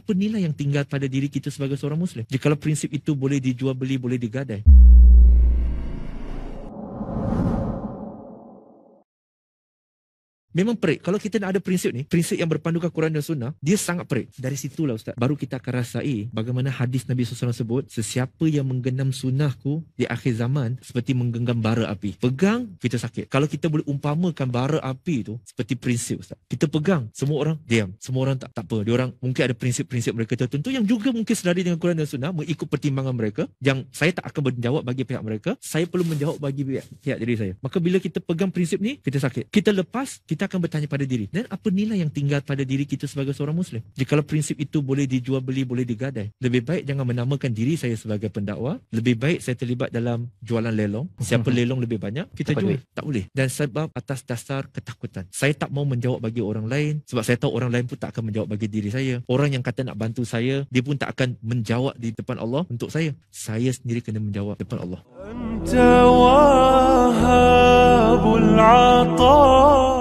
apa nilai yang tinggal pada diri kita sebagai seorang Muslim? Jikalau prinsip itu boleh dijual beli, boleh digadai. Memang perik. Kalau kita nak ada prinsip ni, prinsip yang berpandukan Quran dan Sunnah, dia sangat perik. Dari situlah Ustaz, baru kita akan rasai bagaimana hadis Nabi SAW sebut, sesiapa yang menggenam sunnahku di akhir zaman, seperti menggenggam bara api. Pegang, kita sakit. Kalau kita boleh umpamakan bara api tu, seperti prinsip Ustaz. Kita pegang, semua orang diam. Semua orang tak, tak apa. Dia orang mungkin ada prinsip-prinsip mereka tertentu yang juga mungkin sedari dengan Quran dan Sunnah, mengikut pertimbangan mereka, yang saya tak akan menjawab bagi pihak mereka, saya perlu menjawab bagi pihak, pihak diri saya. Maka bila kita pegang prinsip ni, kita sakit. Kita lepas, kita kita akan bertanya pada diri dan apa nilai yang tinggal pada diri kita sebagai seorang muslim jika prinsip itu boleh dijual beli boleh digadai lebih baik jangan menamakan diri saya sebagai pendakwa lebih baik saya terlibat dalam jualan lelong siapa lelong lebih banyak kita jual tak boleh dan sebab atas dasar ketakutan saya tak mau menjawab bagi orang lain sebab saya tahu orang lain pun tak akan menjawab bagi diri saya orang yang kata nak bantu saya dia pun tak akan menjawab di depan Allah untuk saya saya sendiri kena menjawab depan Allah انت وهاب